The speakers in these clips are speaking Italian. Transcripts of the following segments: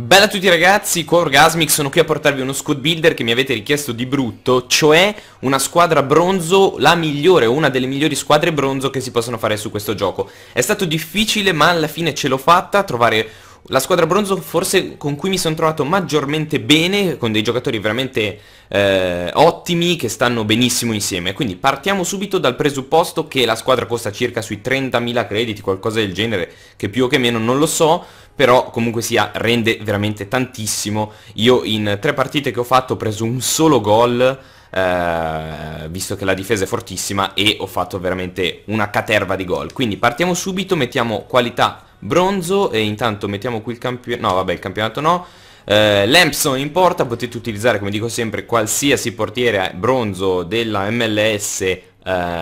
Bella a tutti ragazzi, qua Orgasmic, sono qui a portarvi uno squad builder che mi avete richiesto di brutto, cioè una squadra bronzo, la migliore, una delle migliori squadre bronzo che si possono fare su questo gioco. È stato difficile ma alla fine ce l'ho fatta, trovare la squadra bronzo forse con cui mi sono trovato maggiormente bene, con dei giocatori veramente eh, ottimi che stanno benissimo insieme. Quindi partiamo subito dal presupposto che la squadra costa circa sui 30.000 crediti, qualcosa del genere, che più o che meno non lo so, però comunque sia rende veramente tantissimo. Io in tre partite che ho fatto ho preso un solo gol. Uh, visto che la difesa è fortissima e ho fatto veramente una caterva di gol. Quindi partiamo subito, mettiamo qualità bronzo e intanto mettiamo qui il campionato, no vabbè il campionato no, eh, Lampson in porta, potete utilizzare come dico sempre qualsiasi portiere bronzo della MLS eh,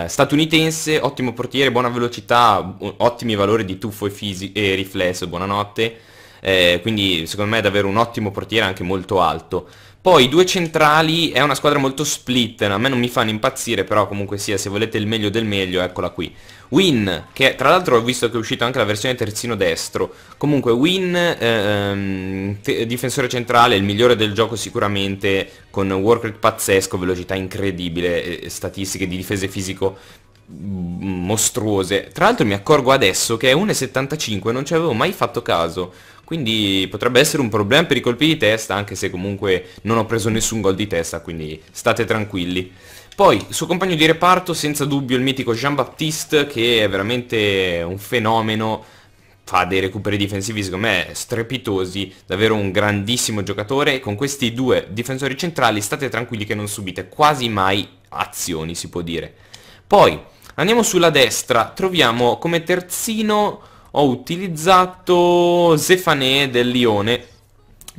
statunitense, ottimo portiere, buona velocità, ottimi valori di tuffo e, e riflesso, buonanotte, eh, quindi secondo me è davvero un ottimo portiere anche molto alto. Poi due centrali, è una squadra molto split, a me non mi fanno impazzire, però comunque sia, se volete il meglio del meglio, eccola qui. Win, che tra l'altro ho visto che è uscita anche la versione terzino destro. Comunque Win, eh, ehm, difensore centrale, il migliore del gioco sicuramente, con workrate pazzesco, velocità incredibile, eh, statistiche di difese fisico mm, mostruose. Tra l'altro mi accorgo adesso che è 1,75, non ci avevo mai fatto caso. Quindi potrebbe essere un problema per i colpi di testa, anche se comunque non ho preso nessun gol di testa, quindi state tranquilli. Poi suo compagno di reparto, senza dubbio il mitico Jean-Baptiste, che è veramente un fenomeno, fa dei recuperi difensivi secondo me strepitosi, davvero un grandissimo giocatore e con questi due difensori centrali state tranquilli che non subite quasi mai azioni, si può dire. Poi andiamo sulla destra, troviamo come terzino ho utilizzato Zefanè del Lione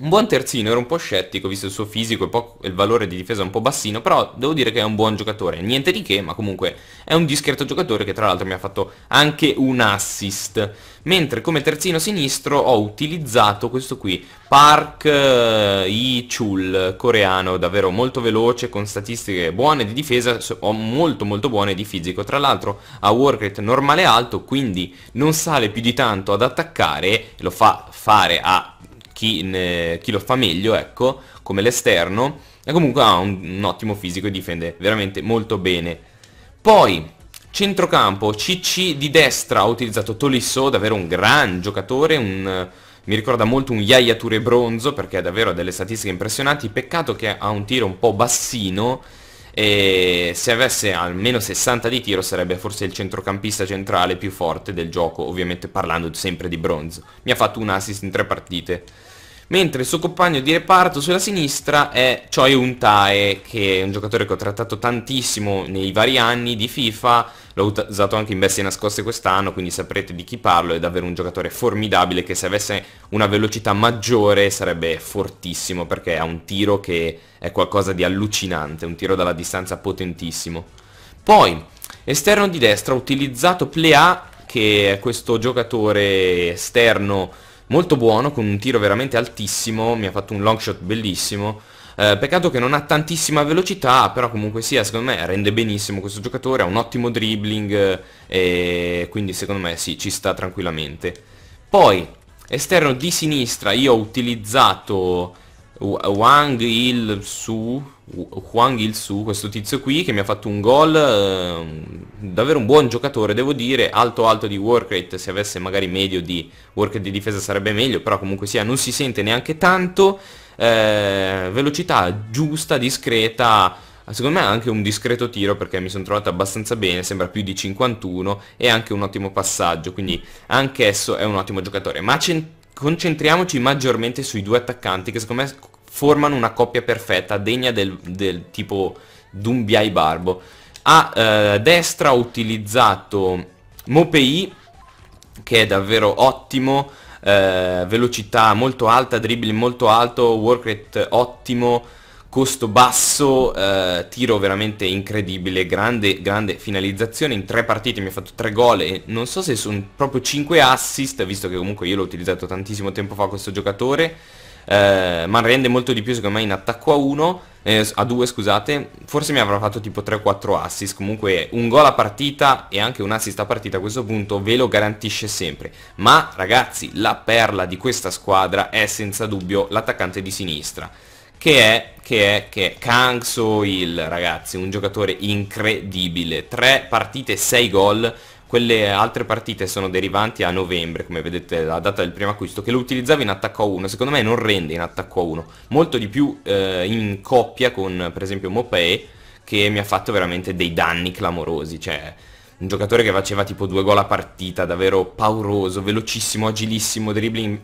un buon terzino, ero un po' scettico visto il suo fisico e il valore di difesa un po' bassino, però devo dire che è un buon giocatore, niente di che, ma comunque è un discreto giocatore che tra l'altro mi ha fatto anche un assist. Mentre come terzino sinistro ho utilizzato questo qui, Park eh, yi Chul, coreano, davvero molto veloce, con statistiche buone di difesa, molto molto buone di fisico. Tra l'altro ha work rate normale alto, quindi non sale più di tanto ad attaccare, lo fa fare a chi, ne, chi lo fa meglio, ecco, come l'esterno, e comunque ha un, un ottimo fisico e difende veramente molto bene. Poi, centrocampo, CC di destra ha utilizzato Tolisso, davvero un gran giocatore, un, mi ricorda molto un Yaya Touré bronzo perché davvero delle statistiche impressionanti, peccato che ha un tiro un po' bassino e se avesse almeno 60 di tiro sarebbe forse il centrocampista centrale più forte del gioco, ovviamente parlando sempre di bronzo. Mi ha fatto un assist in tre partite mentre il suo compagno di reparto sulla sinistra è Choi Untae, che è un giocatore che ho trattato tantissimo nei vari anni di FIFA, l'ho usato anche in bestie nascoste quest'anno, quindi saprete di chi parlo, è davvero un giocatore formidabile che se avesse una velocità maggiore sarebbe fortissimo perché ha un tiro che è qualcosa di allucinante, un tiro dalla distanza potentissimo. Poi, esterno di destra ho utilizzato Plea, che è questo giocatore esterno molto buono, con un tiro veramente altissimo, mi ha fatto un long shot bellissimo. Eh, peccato che non ha tantissima velocità, però comunque sia, secondo me rende benissimo questo giocatore, ha un ottimo dribbling eh, e quindi secondo me sì, ci sta tranquillamente. Poi, esterno di sinistra, io ho utilizzato Wang Il Su Huang Il Su, questo tizio qui che mi ha fatto un gol eh, davvero un buon giocatore devo dire, alto alto di work rate, se avesse magari medio di work rate di difesa sarebbe meglio, però comunque sia non si sente neanche tanto, eh, velocità giusta, discreta, secondo me anche un discreto tiro perché mi sono trovato abbastanza bene, sembra più di 51 e anche un ottimo passaggio, quindi anche esso è un ottimo giocatore, ma concentriamoci maggiormente sui due attaccanti che secondo me formano una coppia perfetta, degna del, del tipo Dumbiai Barbo. A eh, destra ho utilizzato Mopei, che è davvero ottimo, eh, velocità molto alta, dribbling molto alto, work rate ottimo, costo basso, eh, tiro veramente incredibile, grande, grande finalizzazione, in tre partite mi ha fatto tre gol e non so se sono proprio 5 assist, visto che comunque io l'ho utilizzato tantissimo tempo fa questo giocatore, eh, ma rende molto di più secondo me in attacco a 1 eh, a 2 scusate forse mi avrà fatto tipo 3-4 assist comunque un gol a partita e anche un assist a partita a questo punto ve lo garantisce sempre ma ragazzi la perla di questa squadra è senza dubbio l'attaccante di sinistra che è, che è, che è Kang So-il, ragazzi, un giocatore incredibile, 3 partite, 6 gol, quelle altre partite sono derivanti a novembre, come vedete la data del primo acquisto, che lo utilizzavo in attacco a 1. Secondo me non rende in attacco a 1, molto di più eh, in coppia con per esempio Mopé, che mi ha fatto veramente dei danni clamorosi. Cioè, un giocatore che faceva tipo due gol a partita, davvero pauroso, velocissimo, agilissimo, dribbling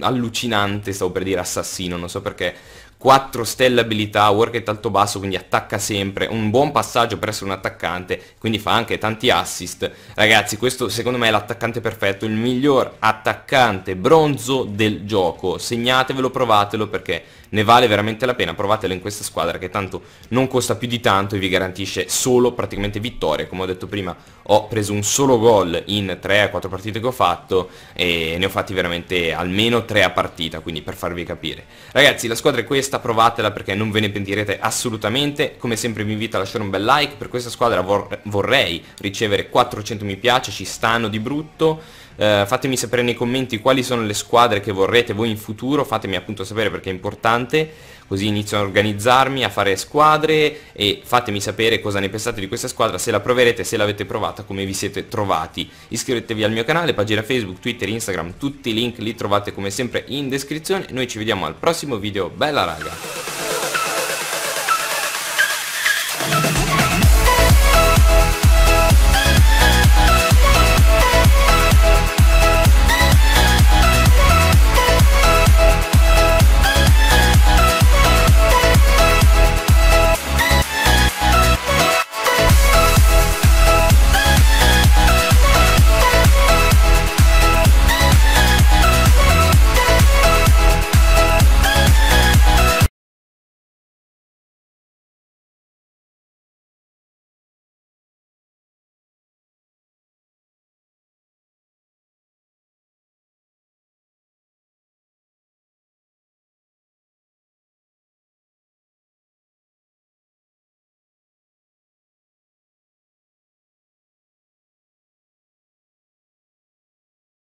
allucinante, stavo per dire assassino, non so perché 4 stelle abilità, work rate alto basso, quindi attacca sempre, un buon passaggio per essere un attaccante, quindi fa anche tanti assist. Ragazzi, questo secondo me è l'attaccante perfetto, il miglior attaccante bronzo del gioco. Segnatevelo, provatelo perché ne vale veramente la pena, provatelo in questa squadra che tanto non costa più di tanto e vi garantisce solo praticamente vittorie, come ho detto prima ho preso un solo gol in 3-4 partite che ho fatto e ne ho fatti veramente almeno 3 a partita, quindi per farvi capire. Ragazzi la squadra è questa, provatela perché non ve ne pentirete assolutamente, come sempre vi invito a lasciare un bel like, per questa squadra vor vorrei ricevere 400 mi piace, ci stanno di brutto, eh, fatemi sapere nei commenti quali sono le squadre che vorrete voi in futuro, fatemi appunto sapere perché è importante, così inizio a organizzarmi, a fare squadre e fatemi sapere cosa ne pensate di questa squadra, se la proverete, se l'avete provata, come vi siete trovati. Iscrivetevi al mio canale, pagina Facebook, Twitter, Instagram, tutti i link li trovate come sempre in descrizione, noi ci vediamo al prossimo video, bella raga!